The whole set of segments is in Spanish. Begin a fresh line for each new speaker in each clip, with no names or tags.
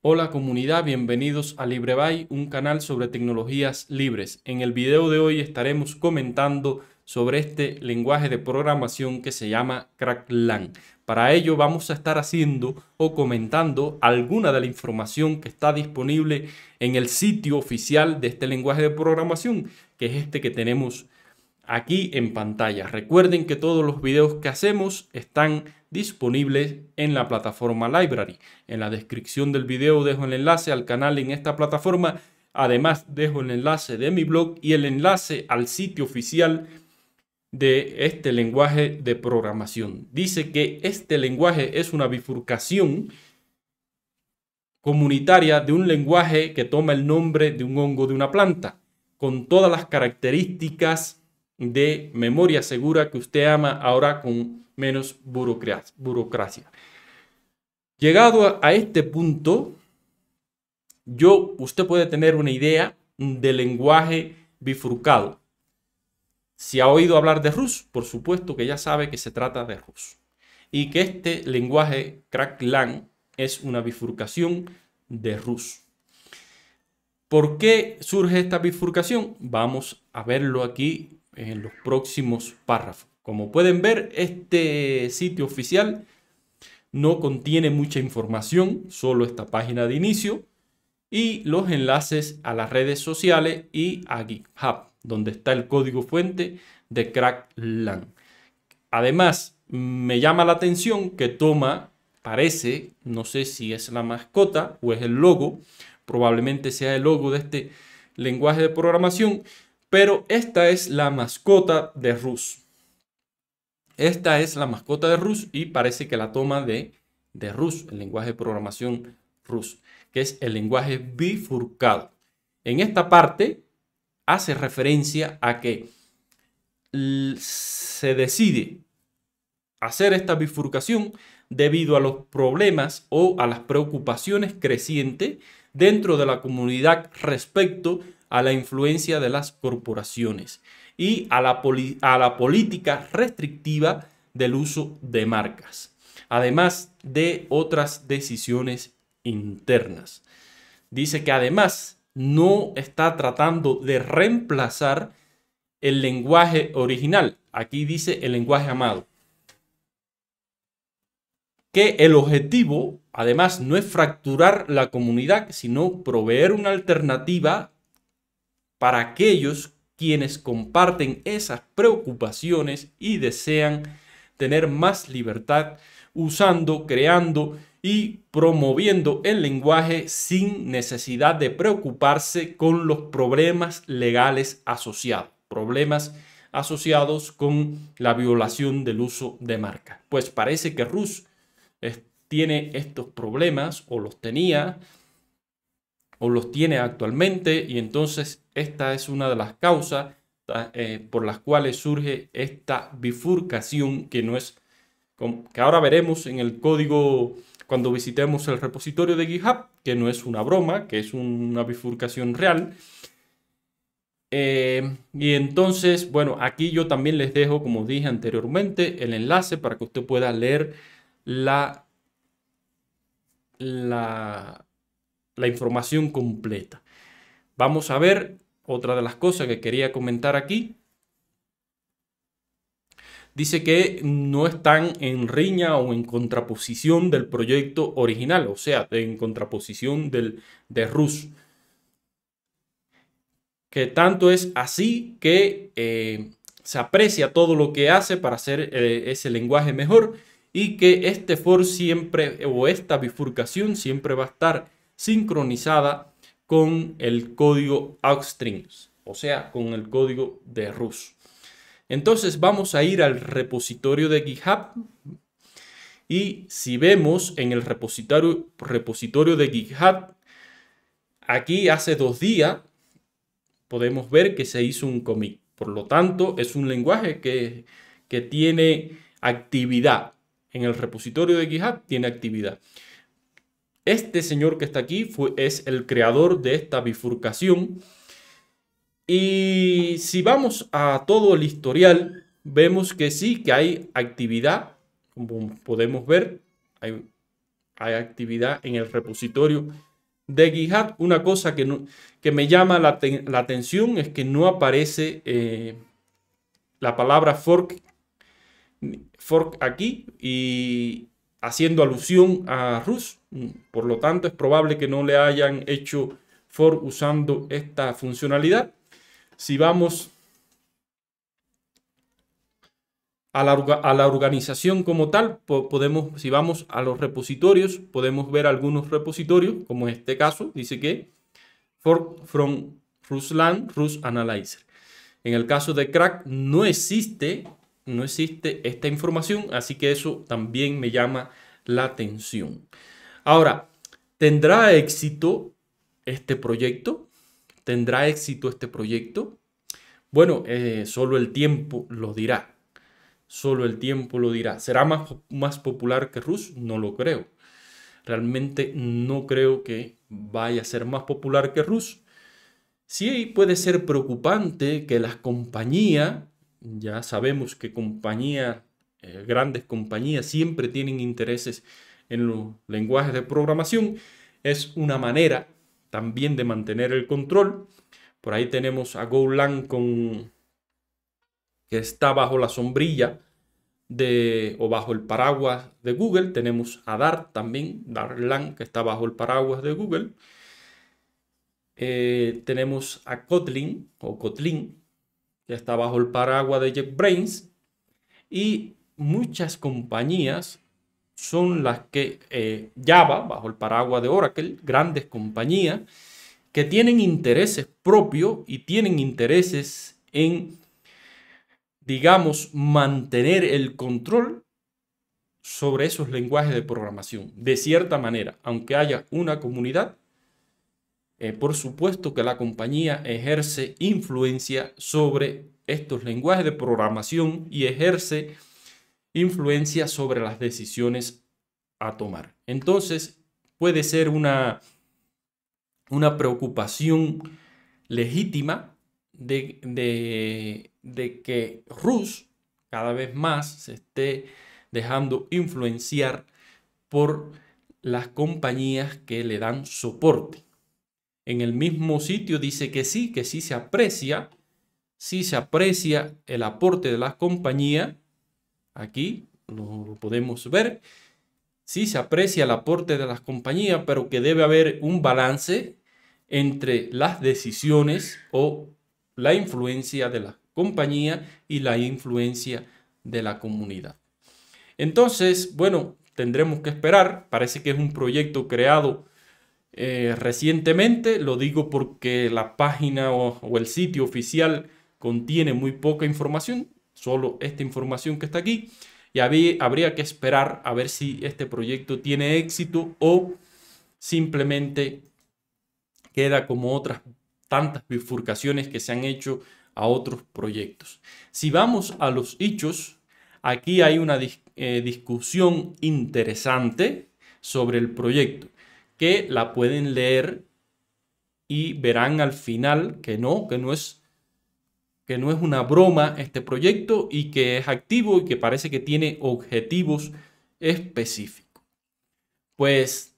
Hola comunidad, bienvenidos a LibreBay, un canal sobre tecnologías libres. En el video de hoy estaremos comentando sobre este lenguaje de programación que se llama CrackLang. Para ello vamos a estar haciendo o comentando alguna de la información que está disponible en el sitio oficial de este lenguaje de programación, que es este que tenemos aquí en pantalla. Recuerden que todos los videos que hacemos están disponibles en la plataforma Library. En la descripción del video dejo el enlace al canal en esta plataforma. Además dejo el enlace de mi blog y el enlace al sitio oficial de este lenguaje de programación. Dice que este lenguaje es una bifurcación comunitaria de un lenguaje que toma el nombre de un hongo de una planta, con todas las características de memoria segura que usted ama ahora con menos burocracia. Llegado a este punto, yo, usted puede tener una idea del lenguaje bifurcado. Si ha oído hablar de Rus, por supuesto que ya sabe que se trata de Rus. Y que este lenguaje cracklang es una bifurcación de Rus. ¿Por qué surge esta bifurcación? Vamos a verlo aquí en los próximos párrafos. Como pueden ver, este sitio oficial no contiene mucha información, solo esta página de inicio y los enlaces a las redes sociales y a GitHub, donde está el código fuente de CrackLang. Además, me llama la atención que toma, parece, no sé si es la mascota o es el logo, probablemente sea el logo de este lenguaje de programación, pero esta es la mascota de Rus. Esta es la mascota de Rus y parece que la toma de, de Rus, el lenguaje de programación Rus, que es el lenguaje bifurcado. En esta parte hace referencia a que se decide hacer esta bifurcación debido a los problemas o a las preocupaciones crecientes dentro de la comunidad respecto a la influencia de las corporaciones y a la, a la política restrictiva del uso de marcas, además de otras decisiones internas. Dice que además no está tratando de reemplazar el lenguaje original. Aquí dice el lenguaje amado. Que el objetivo, además, no es fracturar la comunidad, sino proveer una alternativa para aquellos quienes comparten esas preocupaciones y desean tener más libertad usando, creando y promoviendo el lenguaje sin necesidad de preocuparse con los problemas legales asociados, problemas asociados con la violación del uso de marca. Pues parece que Rus eh, tiene estos problemas o los tenía o los tiene actualmente y entonces esta es una de las causas eh, por las cuales surge esta bifurcación que no es que ahora veremos en el código cuando visitemos el repositorio de GitHub, que no es una broma, que es una bifurcación real. Eh, y entonces, bueno, aquí yo también les dejo, como dije anteriormente, el enlace para que usted pueda leer la, la información completa. Vamos a ver otra de las cosas que quería comentar aquí. Dice que no están en riña o en contraposición del proyecto original, o sea, en contraposición del, de Rus. Que tanto es así que eh, se aprecia todo lo que hace para hacer eh, ese lenguaje mejor y que este for siempre o esta bifurcación siempre va a estar sincronizada con el código Outstrings, o sea, con el código de RUS. Entonces vamos a ir al repositorio de GitHub y si vemos en el repositorio, de GitHub, aquí hace dos días podemos ver que se hizo un commit. Por lo tanto, es un lenguaje que, que tiene actividad. En el repositorio de GitHub tiene actividad. Este señor que está aquí es el creador de esta bifurcación. Y si vamos a todo el historial, vemos que sí, que hay actividad, como podemos ver, hay, actividad en el repositorio de GitHub. Una cosa que, que me llama la, atención es que no aparece eh, la palabra fork, fork aquí y, haciendo alusión a Rus. Por lo tanto, es probable que no le hayan hecho for usando esta funcionalidad. Si vamos a la, organización como tal, podemos, si vamos a los repositorios, podemos ver algunos repositorios, como en este caso, dice que fork from Ruslan, Rus Analyzer. En el caso de crack no existe no existe esta información, así que eso también me llama la atención. Ahora, ¿tendrá éxito este proyecto? ¿Tendrá éxito este proyecto? Bueno, eh, solo el tiempo lo dirá. Solo el tiempo lo dirá. ¿Será más, más popular que Rus? No lo creo. Realmente no creo que vaya a ser más popular que Rus. Sí puede ser preocupante que las compañías ya sabemos que compañías, eh, grandes compañías, siempre tienen intereses en los lenguajes de programación. Es una manera también de mantener el control. Por ahí tenemos a Golang que está bajo la sombrilla de, o bajo el paraguas de Google. Tenemos a Dart también, Dartlang, que está bajo el paraguas de Google. Eh, tenemos a Kotlin o Kotlin, ya está bajo el paraguas de JetBrains. Y muchas compañías son las que eh, Java, bajo el paraguas de Oracle, grandes compañías, que tienen intereses propios y tienen intereses en, digamos, mantener el control sobre esos lenguajes de programación, de cierta manera, aunque haya una comunidad eh, por supuesto que la compañía ejerce influencia sobre estos lenguajes de programación y ejerce influencia sobre las decisiones a tomar. Entonces, puede ser una, una preocupación legítima de, de que Rus cada vez más se esté dejando influenciar por las compañías que le dan soporte en el mismo sitio dice que sí, que sí se aprecia, sí se aprecia el aporte de la compañía. Aquí lo podemos ver. Sí se aprecia el aporte de las compañías, pero que debe haber un balance entre las decisiones o la influencia de la compañía y la influencia de la comunidad. Entonces, bueno, tendremos que esperar. Parece que es un proyecto creado eh, recientemente. Lo digo porque la página o, el sitio oficial contiene muy poca información, solo esta información que está aquí. Y habría que esperar a ver si este proyecto tiene éxito o simplemente queda como otras tantas bifurcaciones que se han hecho a otros proyectos. Si vamos a los hechos, aquí hay una eh, discusión interesante sobre el proyecto que la pueden leer y verán al final que no, que no es que no es una broma este proyecto y que es activo y que parece que tiene objetivos específicos. Pues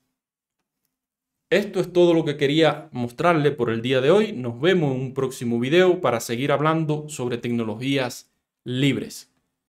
esto es todo lo que quería mostrarle por el día de hoy. Nos vemos en un próximo video para seguir hablando sobre tecnologías libres.